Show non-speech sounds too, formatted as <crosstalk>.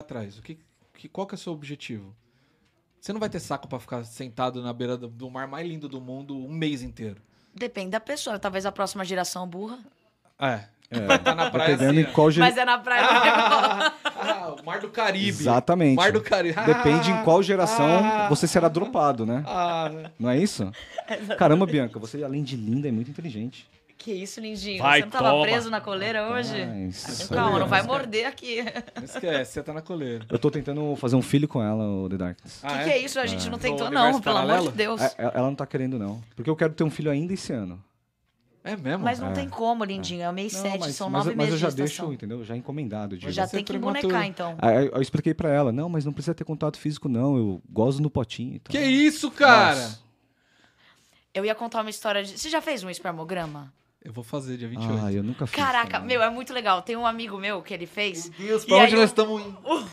atrás? O que, que, qual que é o seu objetivo? Você não vai ter saco para ficar sentado na beira do, do mar mais lindo do mundo um mês inteiro. Depende da pessoa. Talvez a próxima geração burra. É, é, tá na praia. assim, em qual ge... Mas é na praia ah, <laughs> ah, o Mar do Caribe. Exatamente. Mar do Caribe. Ah, Depende ah, em qual geração ah. você será dropado, né? Ah, né? Não é isso? <laughs> Exatamente. Caramba, Bianca, você além de linda é muito inteligente. Que isso, lindinho? Vai, você não tava tá toma. preso na coleira hoje? Calma, é não vai é. morder aqui. Não esquece, você tá na coleira. Eu tô tentando fazer um filho com ela, o The Darkness. O ah, que, é? que, é? isso? A gente ah. não tentou, não, pelo amor de Deus. É, ela não tá querendo, não. Porque eu quero ter um filho ainda esse ano. É mesmo? Mas não é. tem como, lindinho. É o mês 7, são nove meses. Mas eu já de deixo, entendeu? Já encomendado. Eu Já tem que bonecar então. Aí, eu expliquei para ela: não, mas não precisa ter contato físico, não. Eu gosto no potinho. Então. Que isso, cara? Nossa. Eu ia contar uma história de. Você já fez um espermograma? Eu vou fazer dia 28. Ah, eu nunca fiz. Caraca, também. meu, é muito legal. Tem um amigo meu que ele fez. Meu Deus, pra onde nós estamos indo?